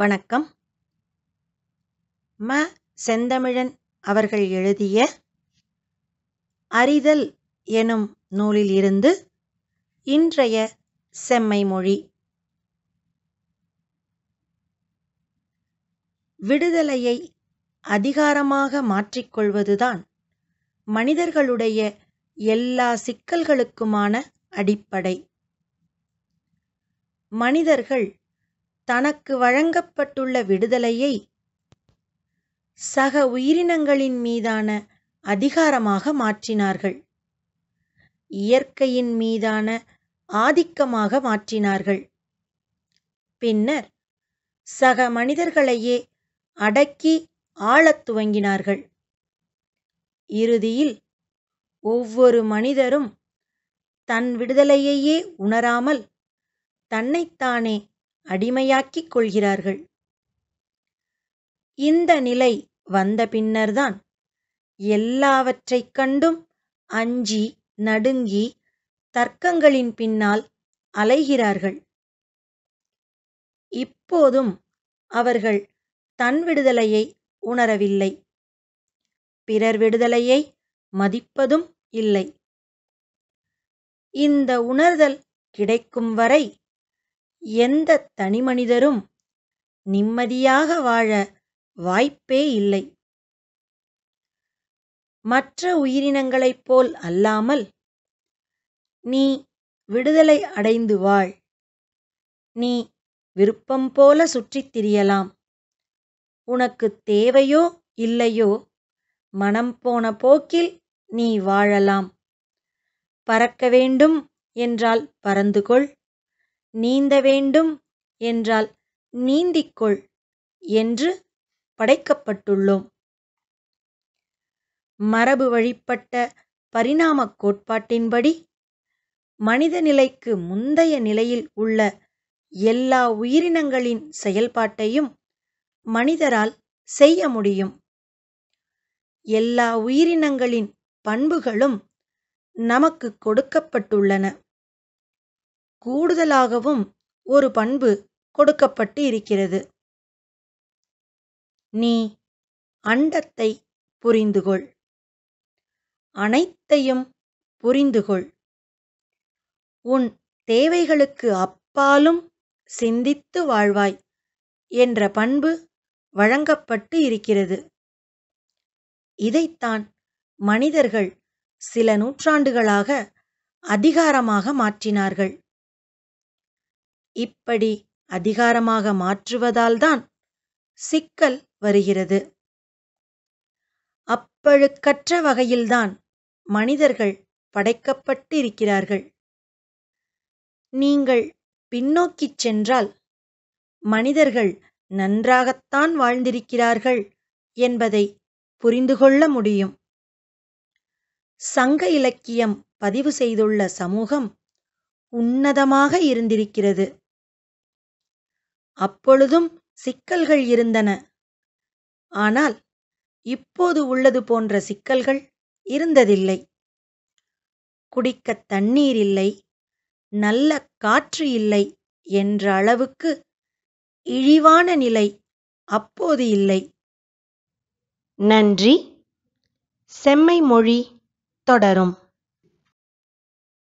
வணக்கம் ம செந்தமிழன் அவர்கள் எழுதிய அறிதல் எனும் நூலில் இருந்து இன்றைய செம்மை மொழி விடுதலையை அதிகாரமாக மாற்றிக்கொள்வதுதான் மனிதர்களுடைய எல்லா சிக்கல்களுக்குமான அடிப்படை மனிதர்கள் தனக்கு வழங்கப்பட்டுள்ள விடுதலையை சக உயிரினங்களின் மீதான அதிகாரமாக மாற்றினார்கள் இயற்கையின் மீதான ஆதிக்கமாக மாற்றினார்கள் பின்னர் சக மனிதர்களையே அடக்கி ஆளத் துவங்கினார்கள் இறுதியில் ஒவ்வொரு மனிதரும் தன் விடுதலையையே உணராமல் தன்னைத்தானே அடிமையாக்கிக் கொள்கிறார்கள் இந்த நிலை வந்த பின்னர்தான் எல்லாவற்றைக் கண்டும் அஞ்சி நடுங்கி தர்க்கங்களின் பின்னால் அலைகிறார்கள் இப்போதும் அவர்கள் தன் விடுதலையை உணரவில்லை பிறர் விடுதலையை மதிப்பதும் இல்லை இந்த உணர்தல் கிடைக்கும் வரை எந்த தனிமனிதரும் நிம்மதியாக வாழ வாய்ப்பே இல்லை மற்ற உயிரினங்களைப் போல் அல்லாமல் நீ விடுதலை அடைந்து வாழ் நீ விருப்பம் போல சுற்றித் திரியலாம் உனக்கு தேவையோ இல்லையோ மனம் போன போக்கில் நீ வாழலாம் பறக்க வேண்டும் என்றால் பறந்துகொள் நீந்த வேண்டும் என்றால் நீந்திக்கொள் என்று படைக்கப்பட்டுள்ளோம் மரபு வழிப்பட்ட பரிணாம கோட்பாட்டின்படி மனித நிலைக்கு முந்தைய நிலையில் உள்ள எல்லா உயிரினங்களின் செயல்பாட்டையும் மனிதரால் செய்ய முடியும் எல்லா உயிரினங்களின் பண்புகளும் நமக்கு கொடுக்கப்பட்டுள்ளன கூடுதலாகவும் ஒரு பண்பு கொடுக்கப்பட்டு இருக்கிறது நீ அண்டத்தை புரிந்துகொள் அனைத்தையும் புரிந்துகொள் உன் தேவைகளுக்கு அப்பாலும் சிந்தித்து வாழ்வாய் என்ற பண்பு வழங்கப்பட்டு இருக்கிறது இதைத்தான் மனிதர்கள் சில நூற்றாண்டுகளாக அதிகாரமாக மாற்றினார்கள் இப்படி அதிகாரமாக மாற்றுவதால்தான் சிக்கல் வருகிறது அப்பழுக்கற்ற வகையில்தான் மனிதர்கள் படைக்கப்பட்டிருக்கிறார்கள் நீங்கள் பின்னோக்கிச் சென்றால் மனிதர்கள் நன்றாகத்தான் வாழ்ந்திருக்கிறார்கள் என்பதை புரிந்து கொள்ள முடியும் சங்க இலக்கியம் பதிவு செய்துள்ள சமூகம் உன்னதமாக இருந்திருக்கிறது அப்பொழுதும் சிக்கல்கள் இருந்தன ஆனால் இப்போது உள்ளது போன்ற சிக்கல்கள் இருந்ததில்லை குடிக்க தண்ணீர் இல்லை நல்ல காற்று இல்லை என்ற அளவுக்கு இழிவான நிலை அப்போது இல்லை நன்றி செம்மை மொழி தொடரும்